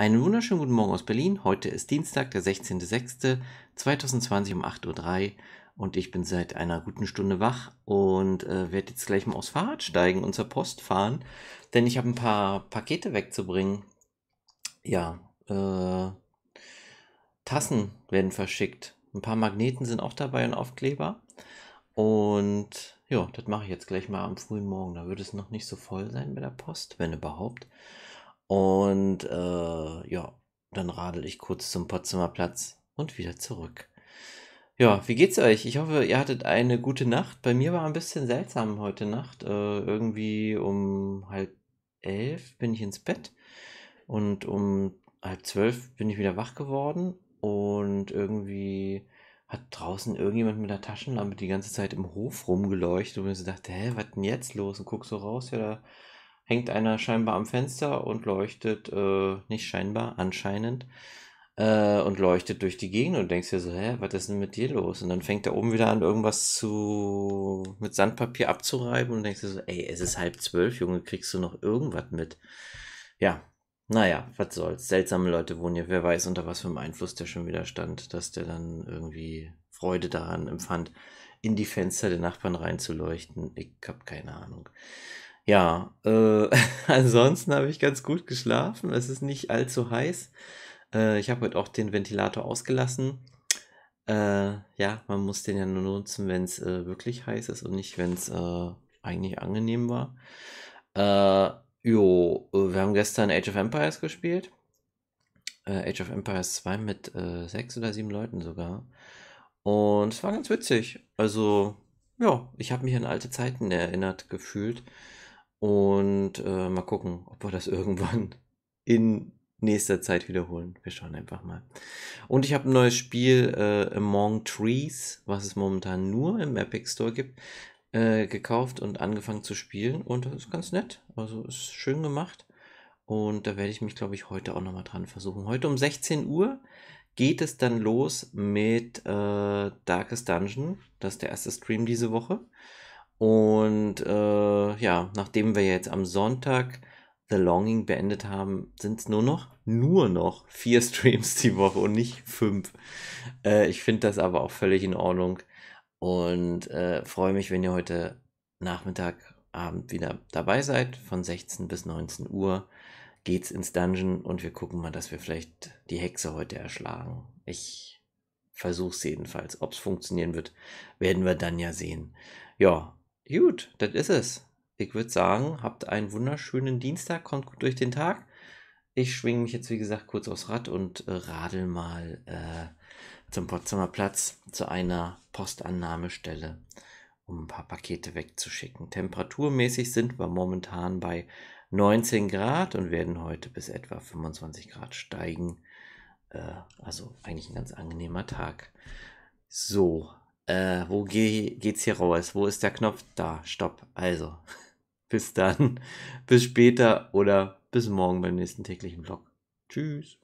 Einen wunderschönen guten Morgen aus Berlin. Heute ist Dienstag, der 16.06.2020 um 8.03 Uhr und ich bin seit einer guten Stunde wach und äh, werde jetzt gleich mal aufs Fahrrad steigen und zur Post fahren, denn ich habe ein paar Pakete wegzubringen. Ja, äh, Tassen werden verschickt. Ein paar Magneten sind auch dabei und Aufkleber. Und ja, das mache ich jetzt gleich mal am frühen Morgen. Da würde es noch nicht so voll sein bei der Post, wenn überhaupt. Und äh, ja, dann radel ich kurz zum Potsdamer Platz und wieder zurück. Ja, wie geht's euch? Ich hoffe, ihr hattet eine gute Nacht. Bei mir war ein bisschen seltsam heute Nacht. Äh, irgendwie um halb elf bin ich ins Bett und um halb zwölf bin ich wieder wach geworden und irgendwie hat draußen irgendjemand mit der Taschenlampe die ganze Zeit im Hof rumgeleuchtet und mir so dachte, hä, was denn jetzt los? Und guck so raus, ja, da hängt einer scheinbar am Fenster und leuchtet, äh, nicht scheinbar, anscheinend, äh, und leuchtet durch die Gegend und denkst dir so, hä, was ist denn mit dir los? Und dann fängt er oben wieder an, irgendwas zu, mit Sandpapier abzureiben und denkst dir so, ey, es ist halb zwölf, Junge, kriegst du noch irgendwas mit? Ja, naja, was soll's. Seltsame Leute wohnen hier. Wer weiß, unter was für einem Einfluss der schon wieder stand, dass der dann irgendwie Freude daran empfand, in die Fenster der Nachbarn reinzuleuchten. Ich hab keine Ahnung. Ja, äh, ansonsten habe ich ganz gut geschlafen. Es ist nicht allzu heiß. Äh, ich habe heute auch den Ventilator ausgelassen. Äh, ja, man muss den ja nur nutzen, wenn es äh, wirklich heiß ist und nicht, wenn es äh, eigentlich angenehm war. Äh, jo, wir haben gestern Age of Empires gespielt. Age of Empires 2 mit sechs oder sieben Leuten sogar. Und es war ganz witzig. Also, ja, ich habe mich an alte Zeiten erinnert gefühlt. Und äh, mal gucken, ob wir das irgendwann in nächster Zeit wiederholen. Wir schauen einfach mal. Und ich habe ein neues Spiel äh, Among Trees, was es momentan nur im Epic Store gibt, äh, gekauft und angefangen zu spielen. Und das ist ganz nett. Also ist schön gemacht. Und da werde ich mich, glaube ich, heute auch nochmal dran versuchen. Heute um 16 Uhr geht es dann los mit äh, Darkest Dungeon. Das ist der erste Stream diese Woche. Und äh, ja, nachdem wir jetzt am Sonntag The Longing beendet haben, sind es nur noch, nur noch vier Streams die Woche und nicht fünf. Äh, ich finde das aber auch völlig in Ordnung und äh, freue mich, wenn ihr heute Nachmittag, Abend wieder dabei seid. Von 16 bis 19 Uhr geht's ins Dungeon und wir gucken mal, dass wir vielleicht die Hexe heute erschlagen. Ich versuch's jedenfalls. Ob's funktionieren wird, werden wir dann ja sehen. Ja, Gut, das ist es. Ich würde sagen, habt einen wunderschönen Dienstag, kommt gut durch den Tag. Ich schwinge mich jetzt, wie gesagt, kurz aufs Rad und äh, radel mal äh, zum Potsdamer Platz zu einer Postannahmestelle, um ein paar Pakete wegzuschicken. Temperaturmäßig sind wir momentan bei 19 Grad und werden heute bis etwa 25 Grad steigen. Äh, also eigentlich ein ganz angenehmer Tag. So, äh, wo geh, geht's hier raus? Wo ist der Knopf? Da, stopp. Also, bis dann, bis später oder bis morgen beim nächsten täglichen Vlog. Tschüss.